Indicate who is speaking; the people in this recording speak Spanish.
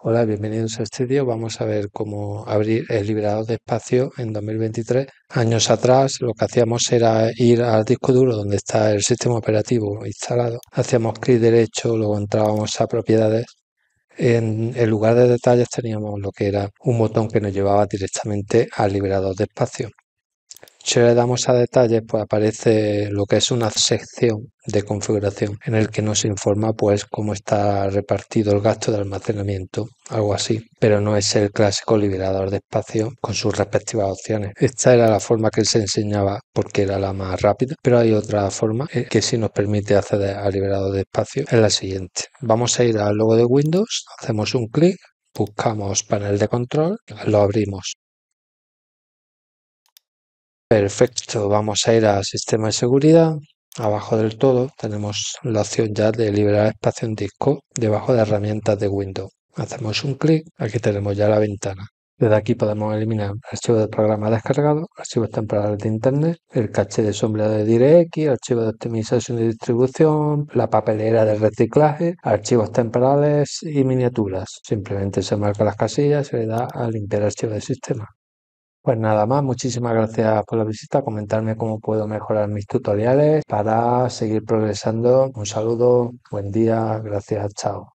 Speaker 1: Hola, bienvenidos a este vídeo. Vamos a ver cómo abrir el liberador de espacio en 2023. Años atrás lo que hacíamos era ir al disco duro donde está el sistema operativo instalado. Hacíamos clic derecho, luego entrábamos a propiedades. En el lugar de detalles teníamos lo que era un botón que nos llevaba directamente al liberador de espacio. Si le damos a detalles, pues aparece lo que es una sección de configuración en el que nos informa pues cómo está repartido el gasto de almacenamiento, algo así, pero no es el clásico liberador de espacio con sus respectivas opciones. Esta era la forma que se enseñaba porque era la más rápida, pero hay otra forma eh, que sí nos permite acceder al liberador de espacio, es la siguiente. Vamos a ir al logo de Windows, hacemos un clic, buscamos panel de control, lo abrimos Perfecto, vamos a ir a sistema de seguridad. Abajo del todo tenemos la opción ya de liberar espacio en disco debajo de herramientas de Windows. Hacemos un clic, aquí tenemos ya la ventana. Desde aquí podemos eliminar archivos de programa descargado, archivos temporales de Internet, el caché de sombra de DirectX, archivos de optimización y distribución, la papelera de reciclaje, archivos temporales y miniaturas. Simplemente se marca las casillas y se le da a limpiar archivo de sistema. Pues nada más, muchísimas gracias por la visita, comentarme cómo puedo mejorar mis tutoriales para seguir progresando. Un saludo, buen día, gracias, chao.